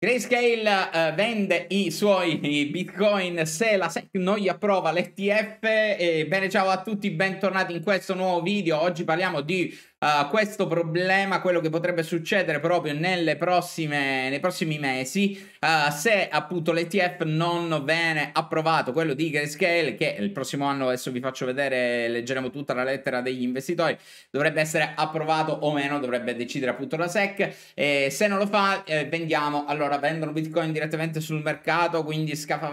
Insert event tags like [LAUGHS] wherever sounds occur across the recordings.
Grayscale uh, vende i suoi bitcoin se la SEC non gli approva l'ETF. E bene, ciao a tutti, bentornati in questo nuovo video. Oggi parliamo di uh, questo problema, quello che potrebbe succedere proprio nelle prossime, nei prossimi mesi, uh, se appunto l'ETF non viene approvato, quello di Grayscale, che il prossimo anno adesso vi faccio vedere, leggeremo tutta la lettera degli investitori, dovrebbe essere approvato o meno, dovrebbe decidere appunto la SEC, e se non lo fa eh, vendiamo, allora vendono Bitcoin direttamente sul mercato, quindi scafa,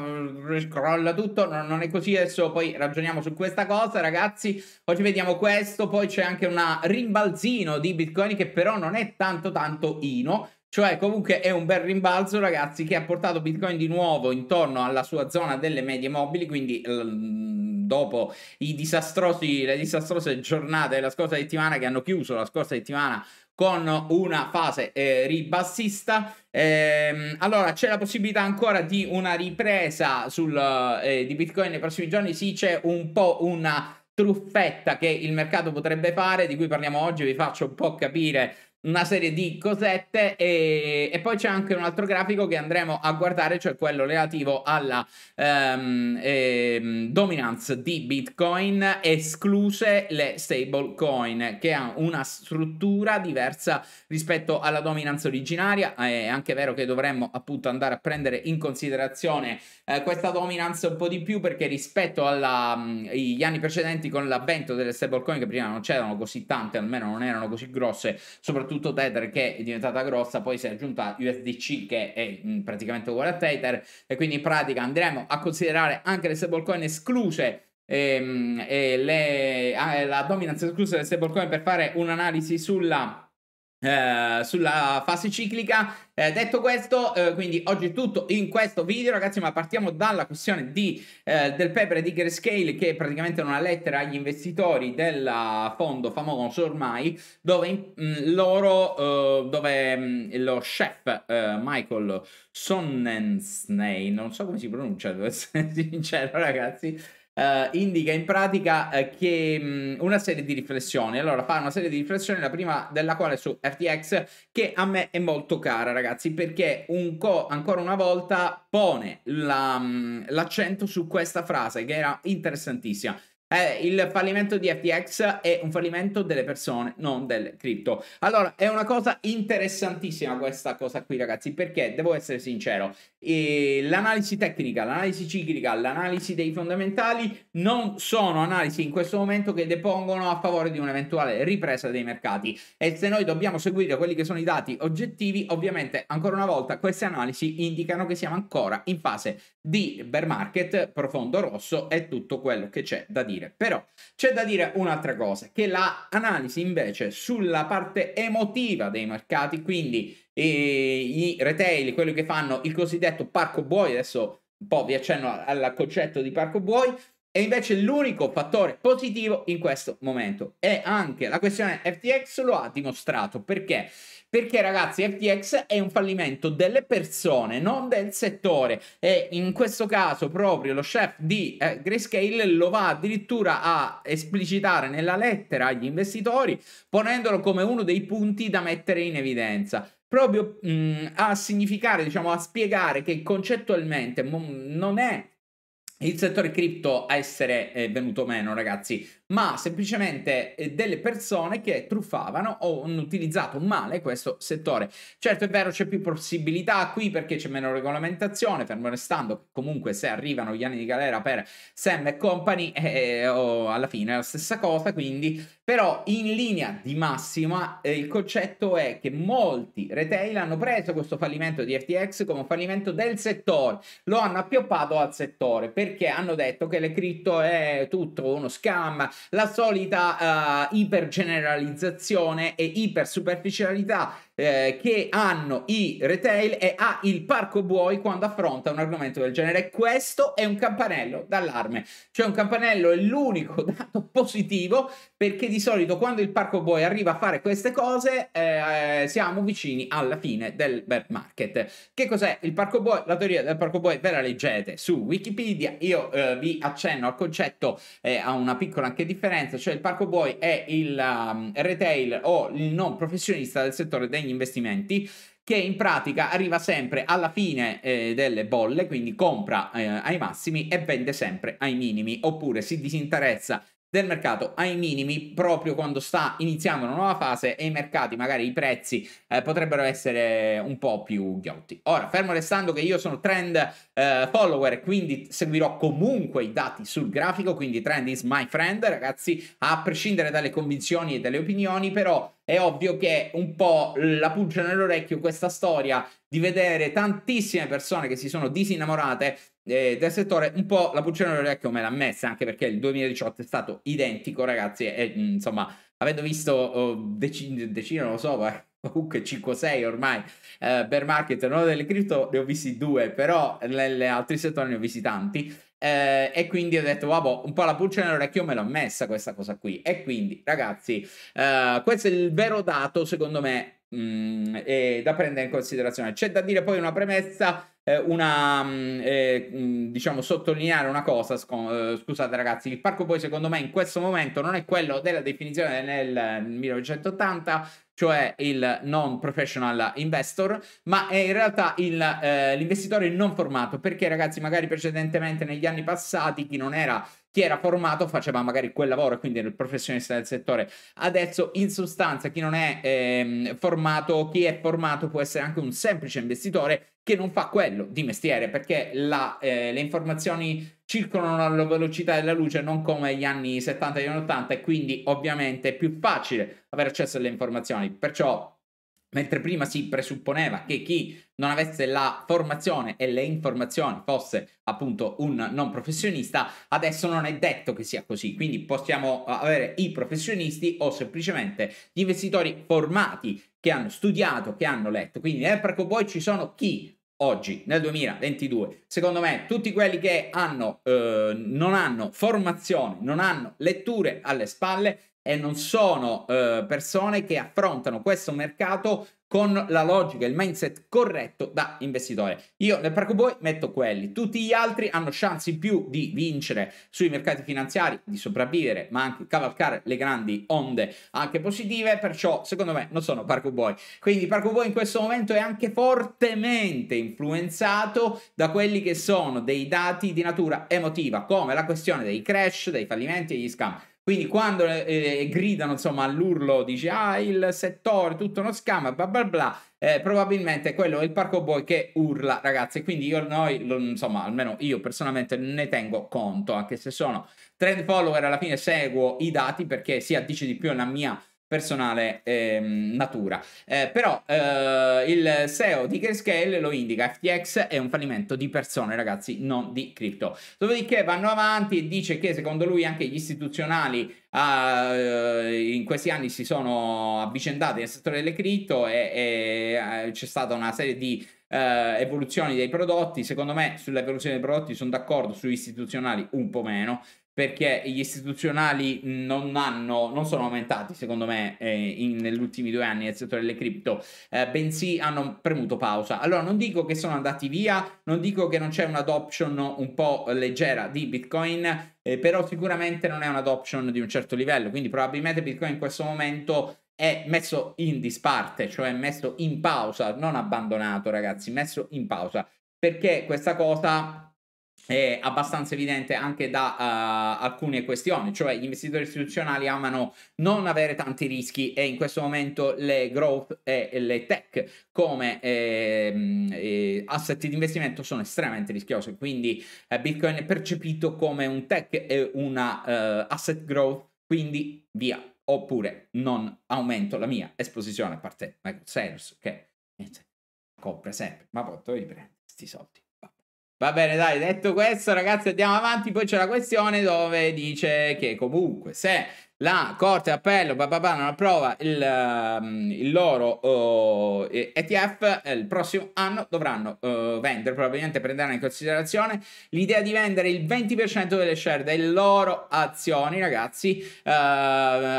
crolla tutto, no, non è così, adesso poi ragioniamo su questa cosa ragazzi, oggi vediamo questo, poi c'è anche una rimbalzata rimbalzino di Bitcoin che però non è tanto tanto ino, cioè comunque è un bel rimbalzo ragazzi che ha portato Bitcoin di nuovo intorno alla sua zona delle medie mobili, quindi dopo le disastrose giornate della scorsa settimana che hanno chiuso la scorsa settimana con una fase eh, ribassista. Ehm, allora c'è la possibilità ancora di una ripresa sul, eh, di Bitcoin nei prossimi giorni? Sì, c'è un po' una truffetta che il mercato potrebbe fare, di cui parliamo oggi, vi faccio un po' capire una serie di cosette e, e, poi c'è anche un altro grafico che andremo a guardare, cioè quello relativo alla um, eh, dominance di Bitcoin, escluse le stablecoin, che ha una struttura diversa rispetto alla dominance originaria. È anche vero che dovremmo appunto andare a prendere in considerazione eh, questa dominance un po' di più perché rispetto agli anni precedenti con l'avvento delle stablecoin, che prima non c'erano così tante, almeno non erano così grosse, soprattutto soprattutto Tether che è diventata grossa, poi si è aggiunta USDC che è mh, mm, praticamente uguale a Tether e quindi in pratica andremo a considerare anche le stablecoin escluse ehm, e le, ah, la dominanza esclusa delle stablecoin per fare un'analisi sulla eh, sulla fase ciclica. Eh, detto questo, eh, quindi oggi è tutto in questo video, ragazzi, ma partiamo dalla questione di, eh, del paper di Grayscale, che è praticamente una lettera agli investitori del fondo famoso ormai, dove mh, mm, loro, eh, dove mh, mm, lo chef Michael Sonnensney, non so come si pronuncia, devo essere [LAUGHS] sincero, ragazzi, eh, indica in pratica eh, che mh, una serie di riflessioni. Allora, fa una serie di riflessioni, la prima della quale su RTX, che a me è molto cara, ragazzi, perché un co, ancora una volta, pone l'accento su questa frase che era interessantissima eh, il fallimento di FTX è un fallimento delle persone, non del cripto. Allora, è una cosa interessantissima questa cosa qui, ragazzi, perché devo essere sincero, eh, l'analisi tecnica, l'analisi ciclica, l'analisi dei fondamentali non sono analisi in questo momento che depongono a favore di un'eventuale ripresa dei mercati. E se noi dobbiamo seguire quelli che sono i dati oggettivi, ovviamente, ancora una volta, queste analisi indicano che siamo ancora in fase di bear market, profondo rosso e tutto quello che c'è da dire dire. Però c'è da dire un'altra cosa, che l'analisi invece sulla parte emotiva dei mercati, quindi eh, i retail, quelli che fanno il cosiddetto parco buoi, adesso un po' vi accenno al concetto di parco buoi, è invece l'unico fattore positivo in questo momento. E anche la questione FTX lo ha dimostrato. Perché? Perché ragazzi FTX è un fallimento delle persone, non del settore. E in questo caso proprio lo chef di eh, Grayscale lo va addirittura a esplicitare nella lettera agli investitori, ponendolo come uno dei punti da mettere in evidenza proprio mh, mm, a significare, diciamo, a spiegare che concettualmente mm, non è il settore cripto a essere eh, venuto meno, ragazzi ma semplicemente eh, delle persone che truffavano o hanno utilizzato male questo settore. Certo è vero c'è più possibilità qui perché c'è meno regolamentazione, fermo restando che comunque se arrivano gli anni di galera per Sam e Company eh, oh, alla fine è la stessa cosa, quindi però in linea di massima eh, il concetto è che molti retail hanno preso questo fallimento di FTX come fallimento del settore, lo hanno appioppato al settore perché hanno detto che le cripto è tutto uno scam, la solita uh, ipergeneralizzazione e ipersuperficialità eh, che hanno i retail e ha il parco buoi quando affronta un argomento del genere. Questo è un campanello d'allarme. Cioè un campanello è l'unico [LAUGHS] dato positivo perché di solito quando il parco buoi arriva a fare queste cose eh, eh, siamo vicini alla fine del bear market. Che cos'è il parco buoi? La teoria del parco buoi ve la leggete su Wikipedia. Io eh, vi accenno al concetto eh, a una piccola anche differenza, cioè il parco Boy è il um, retail o il non professionista del settore degli investimenti che in pratica arriva sempre alla fine eh, delle bolle, quindi compra eh, ai massimi e vende sempre ai minimi, oppure si disinteressa del mercato ai minimi proprio quando sta iniziando una nuova fase e i mercati, magari i prezzi, eh, potrebbero essere un po' più ghiotti. Ora, fermo restando che io sono trend eh, follower, quindi seguirò comunque i dati sul grafico, quindi trend is my friend, ragazzi, a prescindere dalle convinzioni e dalle opinioni, però è ovvio che un po' la pulce nell'orecchio questa storia di vedere tantissime persone che si sono disinnamorate eh, del settore, un po' la pulcina nell'orecchio me l'ha messa, anche perché il 2018 è stato identico, ragazzi, e mm, insomma, avendo visto oh, decine, decine, non lo so, ma eh, comunque 5-6 ormai eh, bear market, non delle cripto, ne ho visti due, però negli altri settori ne ho visti tanti. Eh, e quindi ho detto, vabbè, un po' la pulcina nell'orecchio me l'ho messa questa cosa qui. E quindi, ragazzi, eh, questo è il vero dato, secondo me, mh, mm, da prendere in considerazione. C'è da dire poi una premessa eh, una, mm, eh, mm, diciamo, sottolineare una cosa, eh, scusate ragazzi, il parco poi secondo me in questo momento non è quello della definizione nel 1980, cioè il non professional investor, ma è in realtà il, eh, l'investitore non formato, perché ragazzi magari precedentemente negli anni passati chi non era chi era formato faceva magari quel lavoro, e quindi era il professionista del settore. Adesso, in sostanza, chi non è eh, formato, chi è formato può essere anche un semplice investitore che non fa quello di mestiere, perché la, eh, le informazioni circolano alla velocità della luce non come gli anni 70 e 80 e quindi ovviamente è più facile avere accesso alle informazioni. Perciò Mentre prima si presupponeva che chi non avesse la formazione e le informazioni fosse appunto un non professionista, adesso non è detto che sia così. Quindi possiamo eh, avere i professionisti o semplicemente gli investitori formati che hanno studiato, che hanno letto. Quindi nel parco poi ci sono chi oggi nel 2022 secondo me tutti quelli che hanno eh, non hanno formazione non hanno letture alle spalle e non sono eh, persone che affrontano questo mercato con la logica, il mindset corretto da investitore. Io nel parco boy metto quelli, tutti gli altri hanno chance in più di vincere sui mercati finanziari, di sopravvivere, ma anche cavalcare le grandi onde anche positive, perciò secondo me non sono parco boy. Quindi parco boy in questo momento è anche fortemente influenzato da quelli che sono dei dati di natura emotiva, come la questione dei crash, dei fallimenti e gli scam. Quindi quando eh, eh, gridano insomma all'urlo dice ah il settore, tutto uno scam, bla bla bla, eh, probabilmente quello è il parco boy che urla ragazzi, quindi io, noi, lo, insomma almeno io personalmente ne tengo conto, anche se sono trend follower alla fine seguo i dati perché si addice di più alla mia personale ehm, natura. Eh, però eh, il SEO di Grayscale lo indica, FTX è un fallimento di persone ragazzi, non di cripto. Dopodiché vanno avanti e dice che secondo lui anche gli istituzionali ah, eh, in questi anni si sono avvicendati nel settore delle cripto e, e eh, c'è stata una serie di eh, evoluzioni dei prodotti. Secondo me sull'evoluzione dei prodotti sono d'accordo, sugli istituzionali un po' meno perché gli istituzionali non, hanno, non sono aumentati, secondo me, eh, in, negli ultimi due anni nel settore delle cripto, eh, bensì hanno premuto pausa. Allora, non dico che sono andati via, non dico che non c'è un'adoption un po' leggera di Bitcoin, eh, però sicuramente non è un'adoption di un certo livello, quindi probabilmente Bitcoin in questo momento è messo in disparte, cioè messo in pausa, non abbandonato, ragazzi, messo in pausa, perché questa cosa è abbastanza evidente anche da uh, alcune questioni, cioè gli investitori istituzionali amano non avere tanti rischi e in questo momento le growth e le tech come eh, eh, asset di investimento sono estremamente rischiose, quindi eh, Bitcoin è percepito come un tech e una uh, asset growth, quindi via, oppure non aumento la mia esposizione a parte Michael Saylor che niente, compra sempre, ma poi dove li questi soldi? Va bene, dai, detto questo, ragazzi, andiamo avanti. Poi c'è la questione dove dice che comunque se la Corte Appello bah, bah, bah, non approva il, um, il loro uh, eh, ETF, eh, il prossimo anno dovranno uh, vendere, probabilmente prenderanno in considerazione l'idea di vendere il 20% delle share delle loro azioni, ragazzi. Uh,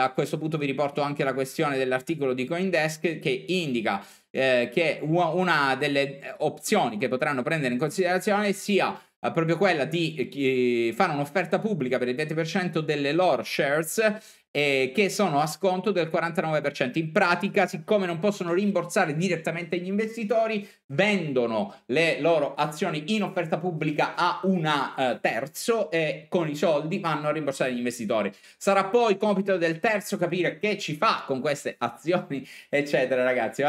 a questo punto vi riporto anche la questione dell'articolo di Coindesk che indica eh, che una delle eh, opzioni che potranno prendere in considerazione sia eh, proprio quella di fare un'offerta pubblica per il 20% delle loro shares eh, che sono a sconto del 49%. In pratica, siccome non possono rimborsare direttamente gli investitori, vendono le loro azioni in offerta pubblica a un eh, terzo e con i soldi vanno a rimborsare gli investitori. Sarà poi compito del terzo capire che ci fa con queste [LAUGHS] azioni, eccetera, ragazzi.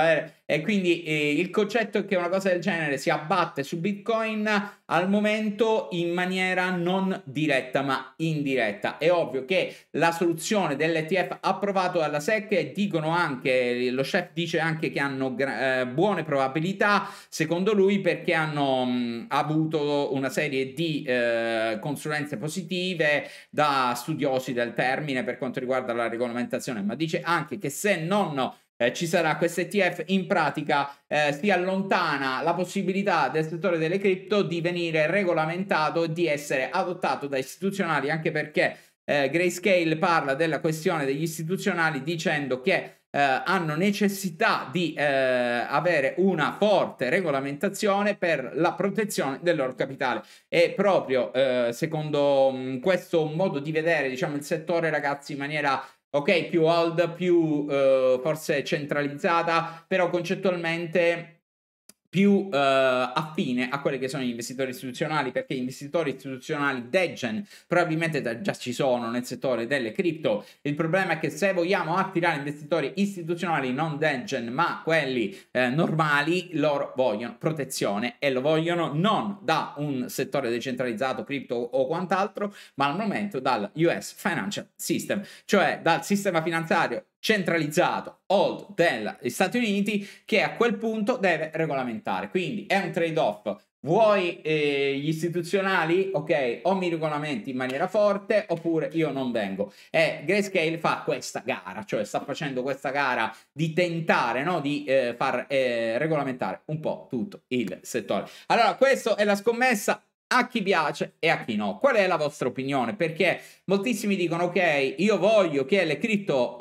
E quindi eh, il concetto è che una cosa del genere si abbatte su Bitcoin al momento in maniera non diretta ma indiretta. È ovvio che la soluzione dell'ETF approvato dalla SEC e dicono anche, lo chef dice anche che hanno eh, buone probabilità, secondo lui, perché hanno mh, mm, avuto una serie di eh, consulenze positive da studiosi del termine per quanto riguarda la regolamentazione, ma dice anche che se non eh, ci sarà questo ETF, in pratica eh, si allontana la possibilità del settore delle cripto di venire regolamentato e di essere adottato da istituzionali, anche perché eh, Grayscale parla della questione degli istituzionali dicendo che eh, hanno necessità di eh, avere una forte regolamentazione per la protezione del loro capitale e proprio eh, secondo mh, mm, questo modo di vedere diciamo il settore ragazzi in maniera ok più old più eh, forse centralizzata però concettualmente più eh, affine a quelli che sono gli investitori istituzionali, perché gli investitori istituzionali degen probabilmente già ci sono nel settore delle cripto. Il problema è che se vogliamo attirare investitori istituzionali non degen, ma quelli eh, normali, loro vogliono protezione e lo vogliono non da un settore decentralizzato, cripto o quant'altro, ma al momento dal US Financial System, cioè dal sistema finanziario centralizzato old degli Stati Uniti che a quel punto deve regolamentare. Quindi è un trade-off. Vuoi eh, gli istituzionali? Ok, o mi regolamenti in maniera forte oppure io non vengo. E Grayscale fa questa gara, cioè sta facendo questa gara di tentare no? di eh, far eh, regolamentare un po' tutto il settore. Allora, questa è la scommessa a chi piace e a chi no. Qual è la vostra opinione? Perché moltissimi dicono ok, io voglio che le cripto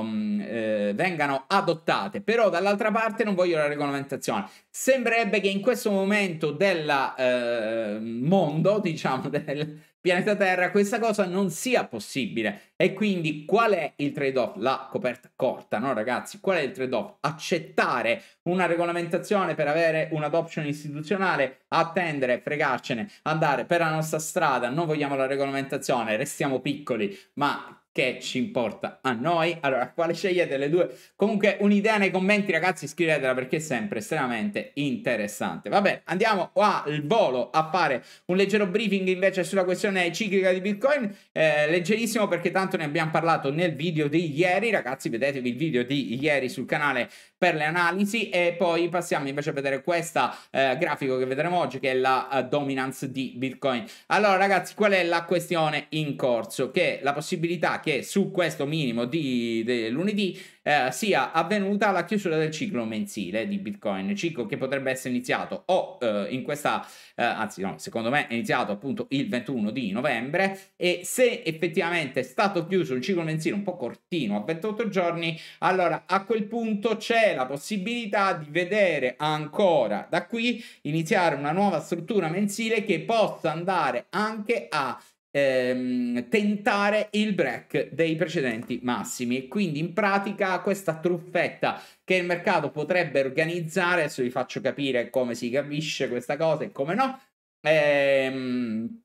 um, eh, vengano adottate, però dall'altra parte non voglio la regolamentazione. Sembrerebbe che in questo momento del eh, mondo, [LAUGHS] diciamo, del, pianeta Terra questa cosa non sia possibile. E quindi qual è il trade-off? La coperta corta, no ragazzi? Qual è il trade-off? Accettare una regolamentazione per avere un'adoption istituzionale, attendere, fregarcene, andare per la nostra strada, non vogliamo la regolamentazione, restiamo piccoli, ma che ci importa a noi. Allora, quale scegliete le due? Comunque, un'idea nei commenti, ragazzi, scrivetela perché è sempre estremamente interessante. Vabbè, andiamo al volo a fare un leggero briefing invece sulla questione ciclica di Bitcoin. Eh, leggerissimo perché tanto ne abbiamo parlato nel video di ieri, ragazzi. Vedetevi il video di ieri sul canale per le analisi e poi passiamo invece a vedere questa eh, grafico che vedremo oggi che è la uh, dominance di Bitcoin. Allora ragazzi, qual è la questione in corso? Che la possibilità che su questo minimo di, di lunedì eh, sia avvenuta la chiusura del ciclo mensile di Bitcoin, ciclo che potrebbe essere iniziato o eh, in questa, eh, anzi no, secondo me è iniziato appunto il 21 di novembre e se effettivamente è stato chiuso un ciclo mensile un po' cortino a 28 giorni, allora a quel punto c'è la possibilità di vedere ancora da qui iniziare una nuova struttura mensile che possa andare anche a ehm, tentare il break dei precedenti massimi. Quindi in pratica questa truffetta che il mercato potrebbe organizzare, adesso vi faccio capire come si capisce questa cosa e come no, ehm,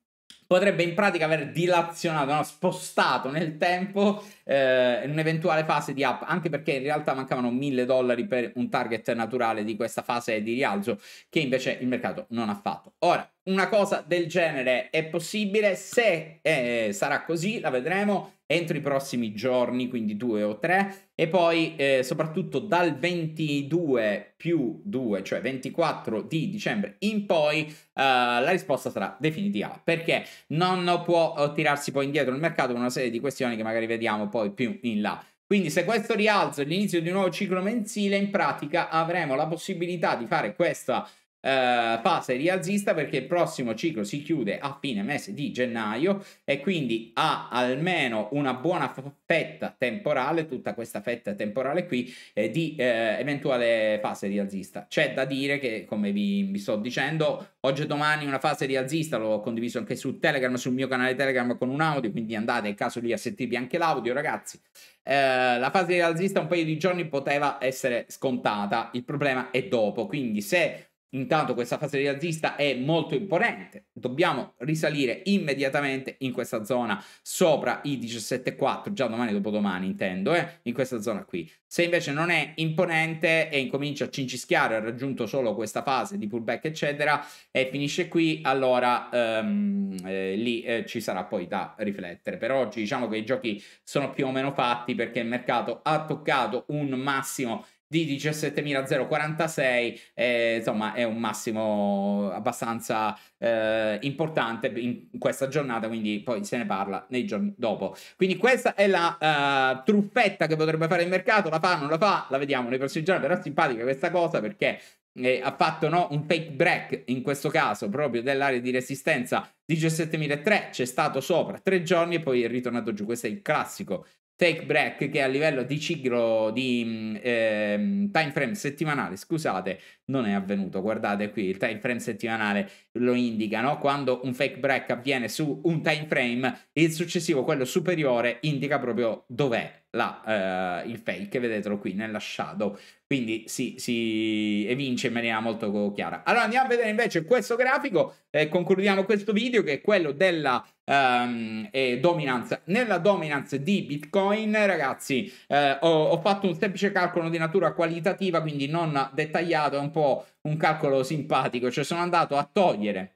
potrebbe in pratica aver dilazionato, no? spostato nel tempo eh, un'eventuale fase di up, anche perché in realtà mancavano 1000 dollari per un target naturale di questa fase di rialzo, che invece il mercato non ha fatto. Ora, una cosa del genere è possibile, se eh, sarà così la vedremo, entro i prossimi giorni, quindi due o tre, e poi eh, soprattutto dal 22 più 2, cioè 24 di dicembre in poi, eh, la risposta sarà definitiva, perché non può eh, tirarsi poi indietro il mercato con una serie di questioni che magari vediamo poi più in là. Quindi se questo rialzo è l'inizio di un nuovo ciclo mensile, in pratica avremo la possibilità di fare questa fase eh, rialzista perché il prossimo ciclo si chiude a fine mese di gennaio e quindi ha almeno una buona fetta temporale, tutta questa fetta temporale qui eh, di eh, eventuale fase rialzista. C'è da dire che, come vi, vi sto dicendo, oggi e domani una fase rialzista, l'ho condiviso anche su Telegram, sul mio canale Telegram con un audio, quindi andate in caso lì a sentirvi anche l'audio, ragazzi. Eh, la fase rialzista un paio di giorni poteva essere scontata, il problema è dopo, quindi se Intanto questa fase rialzista è molto imponente, dobbiamo risalire immediatamente in questa zona sopra i 17,4, già domani dopodomani intendo, eh? in questa zona qui. Se invece non è imponente e incomincia a cincischiare, ha raggiunto solo questa fase di pullback eccetera e finisce qui, allora ehm, eh, lì eh, ci sarà poi da riflettere. Per oggi diciamo che i giochi sono più o meno fatti perché il mercato ha toccato un massimo di 17.046, eh, insomma è un massimo abbastanza eh, importante in questa giornata, quindi poi se ne parla nei giorni dopo. Quindi questa è la uh, truffetta che potrebbe fare il mercato, la fa, non la fa, la vediamo nei prossimi giorni, però è simpatica questa cosa perché eh, ha fatto no, un fake break in questo caso proprio dell'area di resistenza 17.003, c'è stato sopra tre giorni e poi è ritornato giù, questo è il classico Take Break che a livello di ciclo di mm, eh, time frame settimanale, scusate, non è avvenuto. Guardate qui il time frame settimanale lo indica, no? Quando un fake break avviene su un time frame, il successivo, quello superiore, indica proprio dov'è la, uh, il fake, vedetelo qui nella shadow. Quindi si, si, evince in maniera molto chiara. Allora andiamo a vedere invece questo grafico e concludiamo questo video che è quello della um, ehm, eh, dominance. Nella dominance di Bitcoin, ragazzi, eh, ho, ho fatto un semplice calcolo di natura qualitativa, quindi non dettagliato, è un po' po' un calcolo simpatico, cioè sono andato a togliere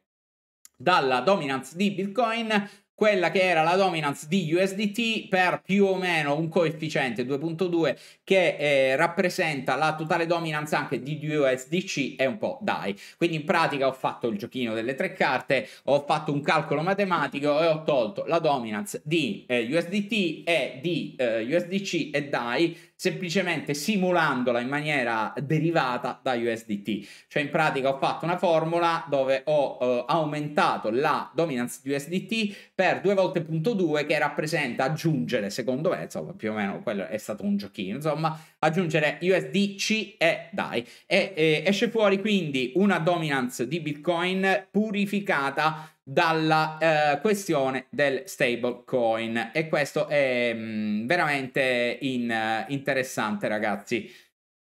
dalla dominance di Bitcoin quella che era la dominance di USDT per più o meno un coefficiente 2.2 che eh, rappresenta la totale dominance anche di USDC e un po' DAI. Quindi in pratica ho fatto il giochino delle tre carte, ho fatto un calcolo matematico e ho tolto la dominance di eh, USDT e di eh, USDC e DAI semplicemente simulandola in maniera derivata da USDT. Cioè in pratica ho fatto una formula dove ho eh, aumentato la dominance di USDT per 2 volte punto 2 che rappresenta aggiungere, secondo me, insomma più o meno quello è stato un giochino, insomma, aggiungere USDC e DAI. E, e esce fuori quindi una dominance di Bitcoin purificata dalla eh, questione del stablecoin e questo è mh, mm, veramente in, eh, interessante ragazzi.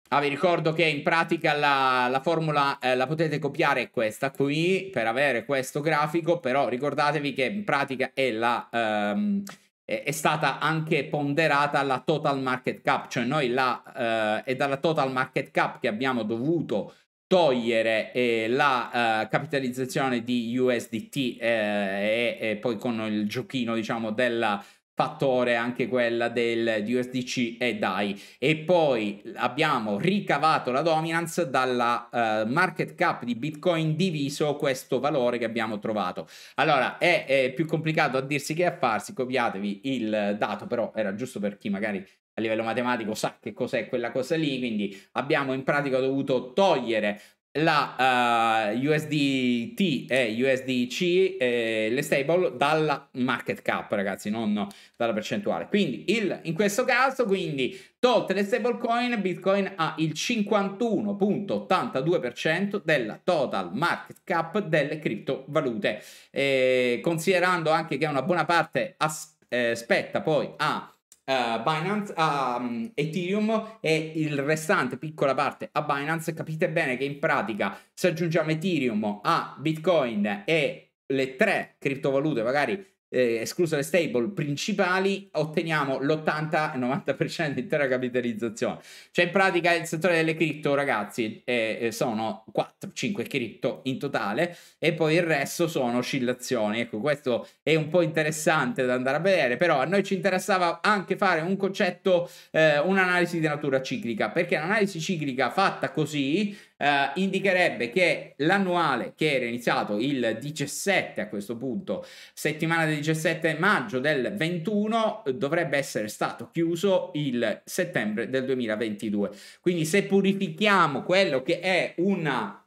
Ah, vi ricordo che in pratica la, la formula eh, la potete copiare questa qui per avere questo grafico, però ricordatevi che in pratica è, la, ehm, è, è stata anche ponderata la total market cap, cioè noi la, eh, è dalla total market cap che abbiamo dovuto togliere eh, la uh, capitalizzazione di USDT eh, e, e, poi con il giochino diciamo del fattore anche quella del, di USDC e DAI e poi abbiamo ricavato la dominance dalla uh, market cap di Bitcoin diviso questo valore che abbiamo trovato allora è, è più complicato a dirsi che a farsi copiatevi il dato però era giusto per chi magari a livello matematico sa che cos'è quella cosa lì, quindi abbiamo in pratica dovuto togliere la uh, eh, USDT e USDC, eh, le stable, dalla market cap, ragazzi, non dalla percentuale. Quindi il, in questo caso, quindi, tolte le stable coin, Bitcoin ha il 51.82% della total market cap delle criptovalute, eh, considerando anche che una buona parte aspetta eh, poi a uh, Binance, a ah, um, mm, Ethereum e il restante piccola parte a Binance, capite bene che in pratica se aggiungiamo Ethereum a Bitcoin e le tre criptovalute magari eh, escluso le stable principali, otteniamo l'80-90% di intera capitalizzazione. Cioè in pratica il settore delle cripto, ragazzi, eh, sono 4-5 cripto in totale e poi il resto sono oscillazioni. Ecco, questo è un po' interessante da andare a vedere, però a noi ci interessava anche fare un concetto, eh, un'analisi di natura ciclica, perché l'analisi ciclica fatta così eh, indicherebbe che l'annuale che era iniziato il 17 a questo punto, settimana del 17 maggio del 21, dovrebbe essere stato chiuso il settembre del 2022. Quindi se purifichiamo quello che è una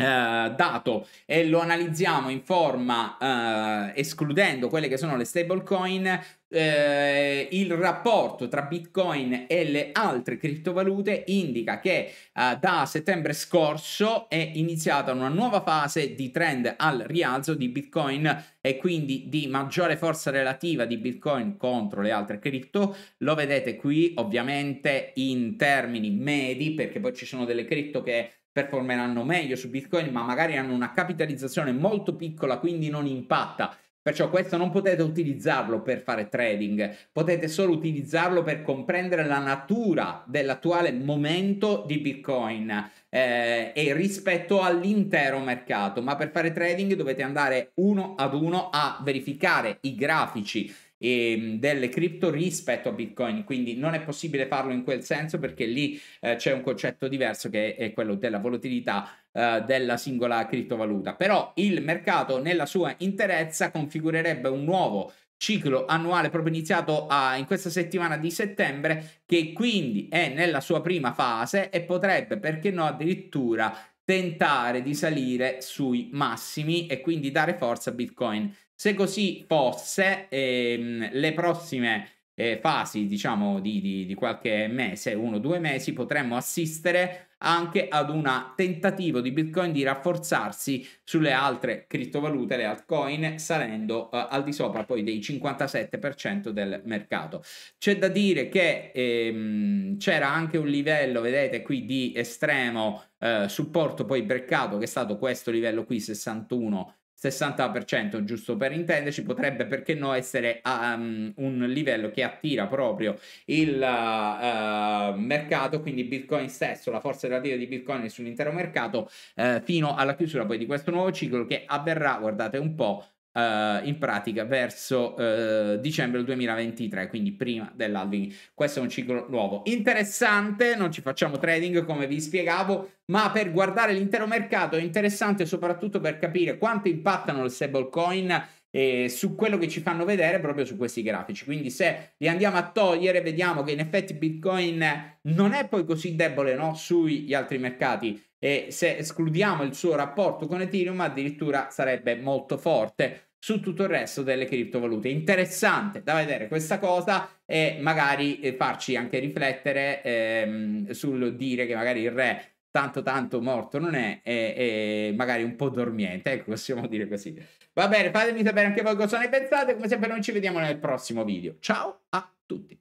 eh, dato e lo analizziamo in forma uh, escludendo quelle che sono le stablecoin eh, il rapporto tra Bitcoin e le altre criptovalute indica che eh, da settembre scorso è iniziata una nuova fase di trend al rialzo di Bitcoin e quindi di maggiore forza relativa di Bitcoin contro le altre cripto. Lo vedete qui ovviamente in termini medi perché poi ci sono delle cripto che performeranno meglio su Bitcoin, ma magari hanno una capitalizzazione molto piccola, quindi non impatta. Perciò questo non potete utilizzarlo per fare trading, potete solo utilizzarlo per comprendere la natura dell'attuale momento di Bitcoin eh, e rispetto all'intero mercato, ma per fare trading dovete andare uno ad uno a verificare i grafici e ehm, delle cripto rispetto a Bitcoin, quindi non è possibile farlo in quel senso perché lì eh, c'è un concetto diverso che è quello della volatilità eh, della singola criptovaluta. Però il mercato nella sua interezza configurerebbe un nuovo ciclo annuale proprio iniziato a, in questa settimana di settembre che quindi è nella sua prima fase e potrebbe, perché no, addirittura tentare di salire sui massimi e quindi dare forza a Bitcoin. Se così fosse, ehm, le prossime eh, fasi, diciamo, di, di, di qualche mese, uno o due mesi, potremmo assistere anche ad un tentativo di Bitcoin di rafforzarsi sulle altre criptovalute, le altcoin, salendo eh, al di sopra poi dei 57% del mercato. C'è da dire che ehm, c'era anche un livello, vedete qui, di estremo eh, supporto poi breccato, che è stato questo livello qui, 61 60% giusto per intenderci potrebbe perché no essere um, un livello che attira proprio il uh, uh, mercato quindi bitcoin stesso la forza relativa di bitcoin sull'intero mercato uh, fino alla chiusura poi di questo nuovo ciclo che avverrà guardate un po' Uh, in pratica verso uh, dicembre 2023, quindi prima dell'alving. Questo è un ciclo nuovo. Interessante, non ci facciamo trading come vi spiegavo, ma per guardare l'intero mercato è interessante soprattutto per capire quanto impattano le stablecoin eh, su quello che ci fanno vedere proprio su questi grafici. Quindi se li andiamo a togliere vediamo che in effetti Bitcoin non è poi così debole no? sugli altri mercati e se escludiamo il suo rapporto con Ethereum addirittura sarebbe molto forte su tutto il resto delle criptovalute. Interessante da vedere questa cosa e magari eh, farci anche riflettere ehm, sul dire che magari il re tanto tanto morto non è e, e, magari un po' dormiente, ecco possiamo dire così. Va bene, fatemi sapere anche voi cosa ne pensate, come sempre noi ci vediamo nel prossimo video. Ciao a tutti!